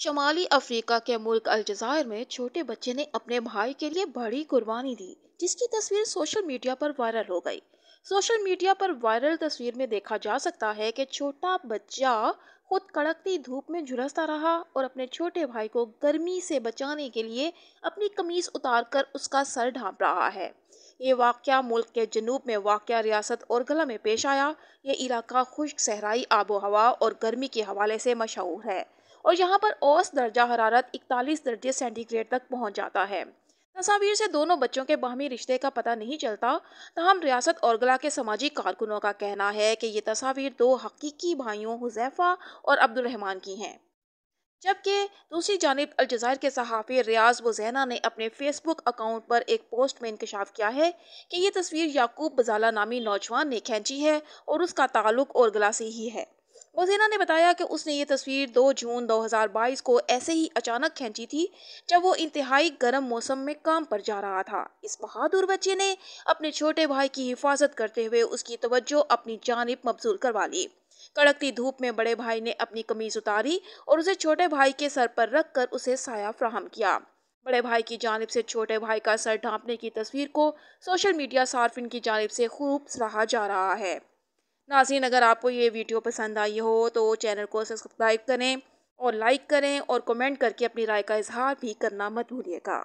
शमाली Africa के मुल्क अलजायर में छोटे बच्चे ने अपने भाई के लिए बड़ी कुर्बानी दी जिसकी तस्वीर सोशल मीडिया पर वायरल हो गई सोशल मीडिया पर वायरल तस्वीर में देखा जा सकता है कि छोटा बच्चा खुद कड़कती धूप में झुलसता रहा और अपने छोटे भाई को गर्मी से बचाने के लिए अपनी कमीज उतार कर उसका सर ढांप रहा है ये वाक़ मुल्क के जनूब में वाक़ रियासत औरगला में पेश आया ये इलाका खुश्क सहराई आबो हवा और गर्मी के हवाले से मशहूर है और यहाँ पर औस दर्जा हरारत इकतालीस दर्जे सेंटीग्रेड तक पहुँच जाता है तस्वीर से दोनों बच्चों के बाहमी रिश्ते का पता नहीं चलता तहम रियासत औरगला के समाजी कारकुनों का कहना है कि ये तस्वीर दो हकीकी भाइयों हुजैफा और अब्दुलरहमान की हैं जबकि दूसरी जानब अलजायर के सहाफ़ी रियाज वजैना ने अपने फेसबुक अकाउंट पर एक पोस्ट में इंकशाफ किया है कि ये तस्वीर याकूब बजाला नामी नौजवान ने खींची है और उसका ताल्लुक औरगला से ही है मोजेना ने बताया कि उसने ये तस्वीर 2 जून 2022 को ऐसे ही अचानक खींची थी जब वो इंतहाई गर्म मौसम में काम पर जा रहा था इस बहादुर बच्चे ने अपने छोटे भाई की हिफाजत करते हुए उसकी तवज्जो अपनी जानब मबजूल करवा ली कड़कती धूप में बड़े भाई ने अपनी कमीज उतारी और उसे छोटे भाई के सर पर रख कर उसे साया फ्राहम किया बड़े भाई की जानब से छोटे भाई का सर ढांपने की तस्वीर को सोशल मीडिया सार्फिन की जानब से खूब सराहा जा रहा है नाजीन अगर आपको ये वीडियो पसंद आई हो तो चैनल को सब्सक्राइब करें और लाइक करें और कमेंट करके अपनी राय का इजहार भी करना मत भूलिएगा